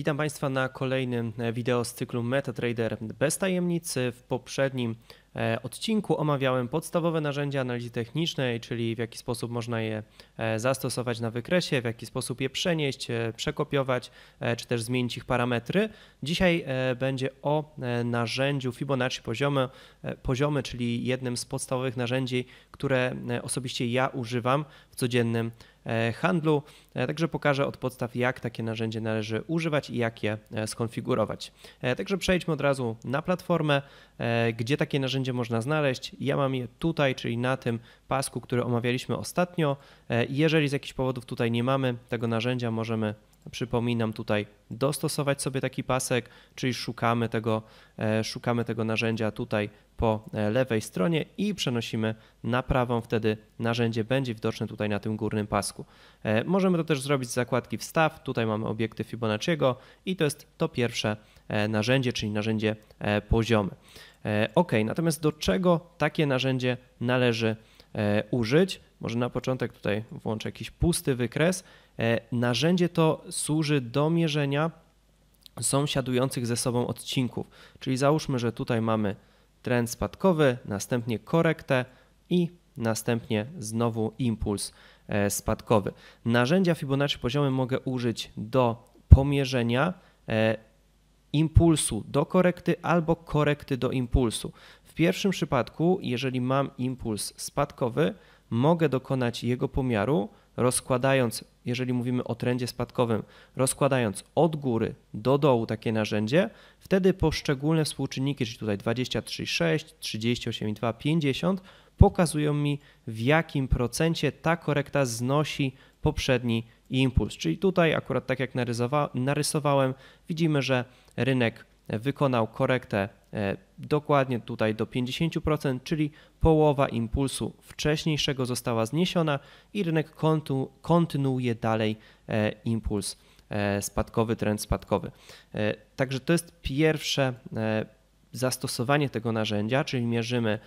Witam Państwa na kolejnym e, wideo z cyklu MetaTrader bez tajemnic. W poprzednim e, odcinku omawiałem podstawowe narzędzia analizy technicznej, czyli w jaki sposób można je e, zastosować na wykresie, w jaki sposób je przenieść, przekopiować, czy też zmienić ich parametry. Dzisiaj będzie o narzędziu Fibonacci poziomy, poziomy czyli jednym z podstawowych narzędzi, które osobiście ja używam w codziennym E, handlu. E, także pokażę od podstaw, jak takie narzędzie należy używać i jak je e, skonfigurować. Także przejdźmy od razu na platformę, gdzie takie narzędzie można znaleźć. Ja mam je tutaj, czyli na tym pasku, który omawialiśmy ostatnio. Jeżeli z jakichś powodów tutaj nie mamy tego narzędzia, możemy Przypominam tutaj dostosować sobie taki pasek, czyli szukamy tego, e, szukamy tego narzędzia tutaj po e, lewej stronie i przenosimy na prawą, wtedy narzędzie będzie widoczne tutaj na tym górnym pasku. E, możemy to też zrobić z zakładki wstaw, tutaj mamy obiekty Fibonacciego i to jest to pierwsze narzędzie, czyli narzędzie poziome. Ok, natomiast do czego takie narzędzie należy użyć? Może na początek tutaj włączę jakiś pusty wykres E, narzędzie to służy do mierzenia sąsiadujących ze sobą odcinków, czyli załóżmy, że tutaj mamy trend spadkowy, następnie korektę i następnie znowu impuls e, spadkowy. Narzędzia Fibonacci poziomy mogę użyć do pomierzenia e, impulsu do korekty albo korekty do impulsu. W pierwszym przypadku, jeżeli mam impuls spadkowy, mogę dokonać jego pomiaru, rozkładając jeżeli mówimy o trendzie spadkowym, rozkładając od góry do dołu takie narzędzie, wtedy poszczególne współczynniki, czyli tutaj 23,6, 38,2, 50, pokazują mi w jakim procencie ta korekta znosi poprzedni impuls. Czyli tutaj akurat tak jak narysowa narysowałem, widzimy, że rynek wykonał korektę E, dokładnie tutaj do 50%, czyli połowa impulsu wcześniejszego została zniesiona i rynek kontu, kontynuuje dalej e, impuls e, spadkowy, trend spadkowy. Także to jest pierwsze zastosowanie tego narzędzia, czyli mierzymy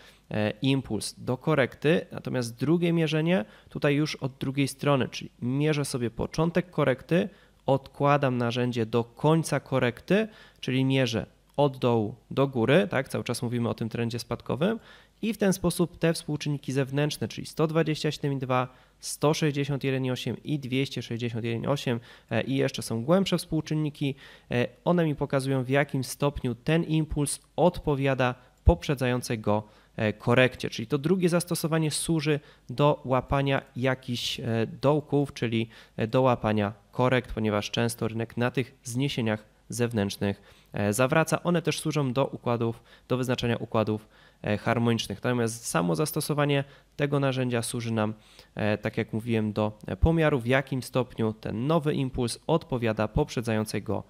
impuls do korekty, natomiast drugie mierzenie tutaj już od drugiej strony, czyli mierzę sobie początek korekty, odkładam narzędzie do końca korekty, czyli mierzę od dołu do góry, tak? Cały czas mówimy o tym trendzie spadkowym i w ten sposób te współczynniki zewnętrzne, czyli 127,2, 161,8 i 261,8 e, i jeszcze są głębsze współczynniki, e, one mi pokazują w jakim stopniu ten impuls odpowiada poprzedzającej go e, korekcie. Czyli to drugie zastosowanie służy do łapania jakichś dołków, czyli do łapania korekt, ponieważ często rynek na tych zniesieniach zewnętrznych e, zawraca. One też służą do układów, do wyznaczania układów e, harmonicznych. Natomiast samo zastosowanie tego narzędzia służy nam, e, tak jak mówiłem, do pomiaru, w jakim stopniu ten nowy impuls odpowiada poprzedzającej go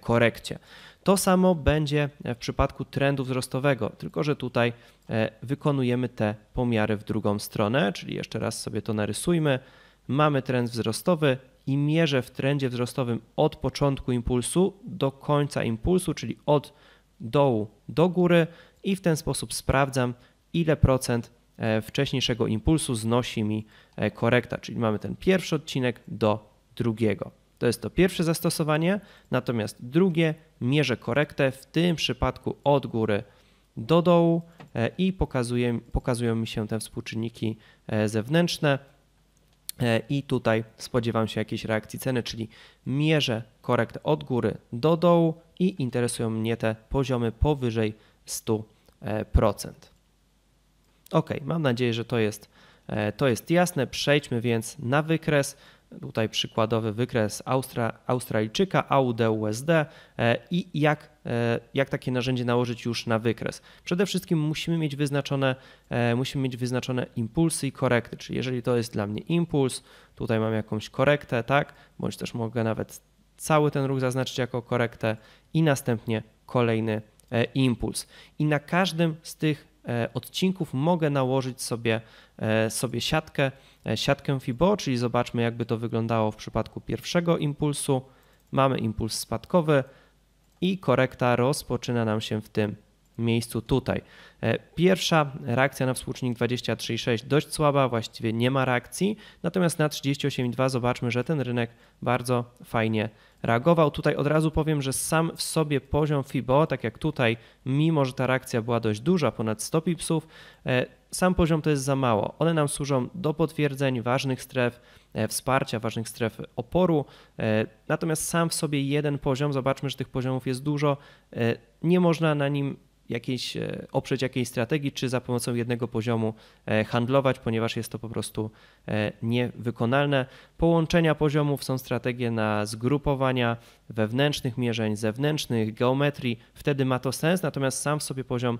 korekcie. To samo będzie w przypadku trendu wzrostowego, tylko że tutaj wykonujemy te pomiary w drugą stronę, czyli jeszcze raz sobie to narysujmy. Mamy trend wzrostowy, i mierzę w trendzie wzrostowym od początku impulsu do końca impulsu, czyli od dołu do góry i w ten sposób sprawdzam, ile procent e, wcześniejszego impulsu znosi mi e, korekta, czyli mamy ten pierwszy odcinek do drugiego. To jest to pierwsze zastosowanie, natomiast drugie mierzę korektę w tym przypadku od góry do dołu e, i pokazuje, pokazują mi się te współczynniki zewnętrzne E, I tutaj spodziewam się jakiejś reakcji ceny, czyli mierzę korekt od góry do dołu i interesują mnie te poziomy powyżej 100%. E, ok, mam nadzieję, że to jest, e, to jest jasne. Przejdźmy więc na wykres. Tutaj przykładowy wykres Austra, Australijczyka, AUD-USD e, i jak, e, jak takie narzędzie nałożyć już na wykres. Przede wszystkim musimy mieć wyznaczone, e, musimy mieć wyznaczone impulsy i korekty, czyli jeżeli to jest dla mnie impuls, tutaj mam jakąś korektę, tak, bądź też mogę nawet cały ten ruch zaznaczyć jako korektę i następnie kolejny impuls. I na każdym z tych E, odcinków mogę nałożyć sobie, e, sobie siatkę, e, siatkę FIBO, czyli zobaczmy jakby to wyglądało w przypadku pierwszego impulsu. Mamy impuls spadkowy i korekta rozpoczyna nam się w tym miejscu tutaj. E, pierwsza reakcja na współczynnik 23,6 dość słaba, właściwie nie ma reakcji, natomiast na 38,2 zobaczmy, że ten rynek bardzo fajnie reagował. Tutaj od razu powiem, że sam w sobie poziom FIBO, tak jak tutaj, mimo że ta reakcja była dość duża, ponad 100 pipsów, e, sam poziom to jest za mało. One nam służą do potwierdzeń ważnych stref e, wsparcia, ważnych stref oporu. Natomiast sam w sobie jeden poziom, zobaczmy, że tych poziomów jest dużo, nie można na nim jakiejś, e, oprzeć jakiejś strategii, czy za pomocą jednego poziomu e, handlować, ponieważ jest to po prostu e, niewykonalne. Połączenia poziomów są strategie na zgrupowania wewnętrznych mierzeń, zewnętrznych, geometrii. Wtedy ma to sens, natomiast sam w sobie poziom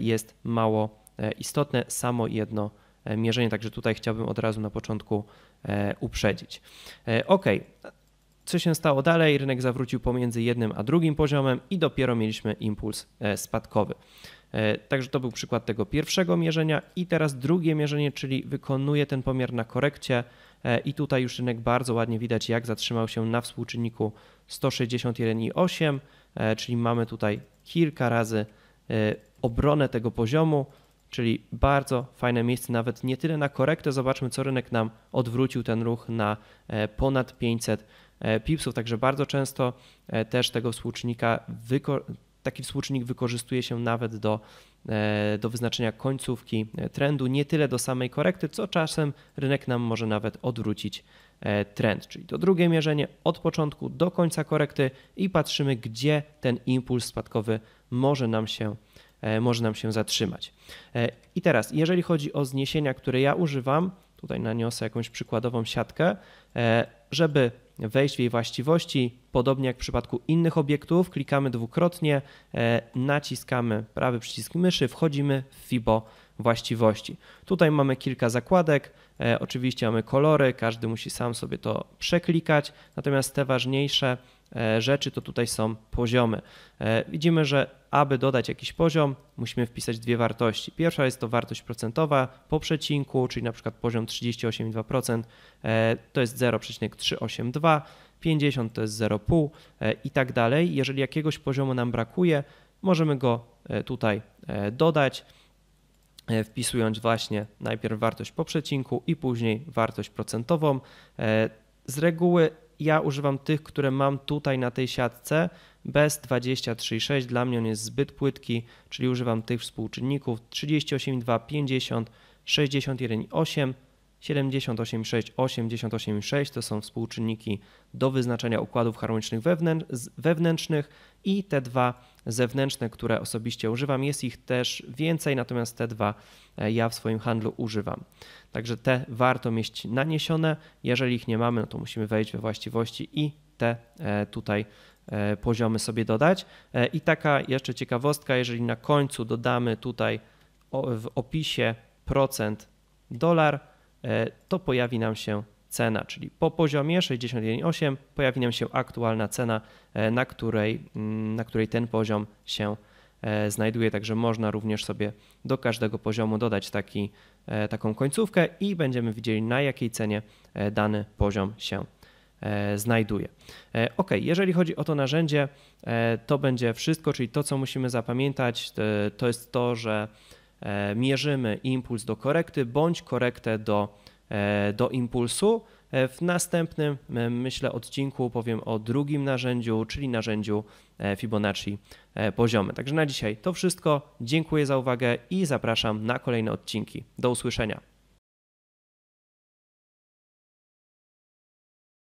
jest mało istotne, samo jedno mierzenie, także tutaj chciałbym od razu na początku uprzedzić. Ok, co się stało dalej? Rynek zawrócił pomiędzy jednym a drugim poziomem i dopiero mieliśmy impuls e, spadkowy. E, także to był przykład tego pierwszego mierzenia i teraz drugie mierzenie, czyli wykonuje ten pomiar na korekcie e, i tutaj już rynek bardzo ładnie widać jak zatrzymał się na współczynniku 161,8, czyli mamy tutaj kilka razy obronę tego poziomu czyli bardzo fajne miejsce, nawet nie tyle na korektę. Zobaczmy, co rynek nam odwrócił ten ruch na e, ponad 500 e, pipsów, także bardzo często e, też tego współczynnika, taki współczynnik wykorzystuje się nawet do, do wyznaczenia końcówki trendu, nie tyle do samej korekty, co czasem rynek nam może nawet odwrócić trend, czyli to drugie mierzenie od początku do końca korekty i patrzymy, gdzie ten impuls spadkowy może nam się odwrócić E, może nam się zatrzymać. E, I teraz, jeżeli chodzi o zniesienia, które ja używam, tutaj naniosę jakąś przykładową siatkę, e, żeby wejść w jej właściwości, podobnie jak w przypadku innych obiektów, klikamy dwukrotnie, naciskamy prawy przycisk myszy, wchodzimy w FIBO właściwości. Tutaj mamy kilka zakładek, e, oczywiście mamy kolory, każdy musi sam sobie to przeklikać, natomiast te ważniejsze e, rzeczy to tutaj są poziomy. E, widzimy, że aby dodać jakiś poziom, musimy wpisać dwie wartości. Pierwsza jest to wartość procentowa po przecinku, czyli na przykład poziom 38,2% to jest 0,382, 50 to jest 0,5 i tak dalej. Jeżeli jakiegoś poziomu nam brakuje, możemy go tutaj dodać. E, wpisując właśnie najpierw wartość po przecinku i później wartość procentową. E, z reguły ja używam tych, które mam tutaj na tej siatce bez 23,6. Dla mnie on jest zbyt płytki, czyli używam tych współczynników 38,2, 50, 61,8, 78,6, 88,6 to są współczynniki do wyznaczenia układów harmonicznych wewnętrznych i te dwa zewnętrzne, które osobiście używam. Jest ich też więcej, natomiast te dwa e, ja w swoim handlu używam. Także te warto mieć naniesione. Jeżeli ich nie mamy, no to musimy wejść we właściwości i te e, tutaj e, poziomy sobie dodać. I taka jeszcze ciekawostka, jeżeli na końcu dodamy tutaj w opisie procent dolar, E, to pojawi nam się cena, czyli po poziomie 61,8 pojawi nam się aktualna cena, e, na której, mm, na której ten poziom się e, znajduje, także można również sobie do każdego poziomu dodać taki, taką końcówkę i będziemy widzieli na jakiej cenie dany poziom się znajduje. Ok, jeżeli chodzi o to narzędzie, to będzie wszystko, czyli to co musimy zapamiętać to jest to, że E, mierzymy impuls do korekty bądź korektę do, e, do impulsu. E, w następnym, myślę, odcinku powiem o drugim narzędziu, czyli narzędziu Fibonacci poziomy. Także na dzisiaj to wszystko. Dziękuję za uwagę i zapraszam na kolejne odcinki. Do usłyszenia.